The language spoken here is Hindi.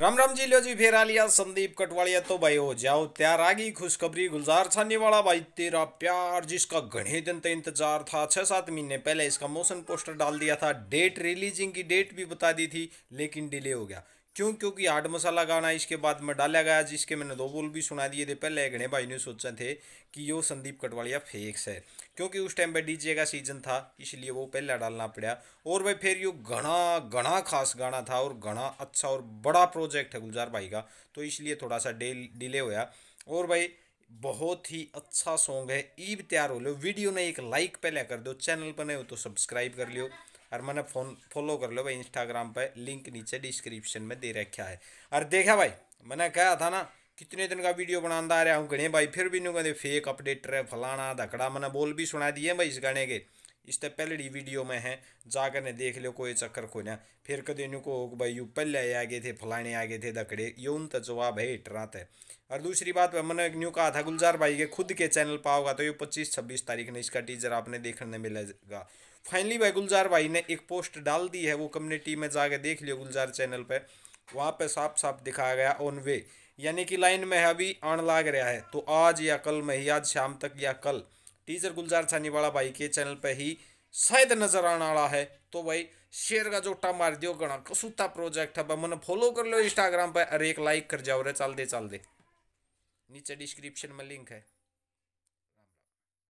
राम રામ जी फेरा लिया संदीप कटवाड़िया तो भाई हो जाओ त्यार आ गई खुशखबरी गुलजार छाने वाला भाई तेरा प्यार जिसका घने दिन तक इंतजार था छः सात महीने पहले इसका मोशन पोस्टर डाल दिया था डेट रिलीजिंग की डेट भी बता दी थी लेकिन डिले हो गया क्यों क्योंकि हाट मसाला गाना इसके बाद में डाला गया जिसके मैंने दो बोल भी सुना दिए थे पहले गणे भाई ने सोचा थे कि यो संदीप कटवालिया फेक्स है क्योंकि उस टाइम पे डीजे का सीजन था इसलिए वो पहला डालना पड़ा और भाई फिर यो घना घना खास गाना था और घना अच्छा और बड़ा प्रोजेक्ट है गुलजार भाई का तो इसलिए थोड़ा सा डिले होया और भाई बहुत ही अच्छा सॉन्ग है ईब तैयार हो लो वीडियो ने एक लाइक पहले कर दो चैनल पर नहीं हो तो सब्सक्राइब कर लियो और मैंने फोन फॉलो कर लो भाई इंस्टाग्राम पर लिंक नीचे डिस्क्रिप्शन में दे रखा है और देखा भाई मैंने कहा था ना कितने दिन का वीडियो बनाता आ रहा हूँ गणे भाई फिर भी नहीं कहते फेक अपडेटर है फलाना धकड़ा मैंने बोल भी सुना दिए भाई इस गाने के इससे पहले ही वीडियो में है जाकर ने देख लो कोई चक्कर को ना फिर कद इन को भाई यू पहले आ गए थे फलाने आ गए थे दकड़े ये उन तो जवाब है इटरात है और दूसरी बात मैंने न्यू कहा था गुलजार भाई के खुद के चैनल पाओगा तो ये पच्चीस छब्बीस तारीख ने इसका टीजर आपने देखने मिलेगा फाइनली भाई गुलजार भाई ने एक पोस्ट डाल दी है वो कम्युनिटी में जाके देख लियो गुलजार चैनल पर वहाँ पर साफ साफ दिखाया गया ऑन वे यानी कि लाइन में अभी आन लाग रहा है तो आज या कल में ही आज शाम तक या कल टीजर गुलजार छानीवाला भाई के चैनल पर ही शायद नजर आने वाला है तो भाई शेयर का जोटा मार दियो गणा कसूता प्रोजेक्ट है मन फॉलो कर लो इंस्टाग्राम पर अरे एक लाइक कर जाओ रे चल दे चल दे नीचे डिस्क्रिप्शन में लिंक है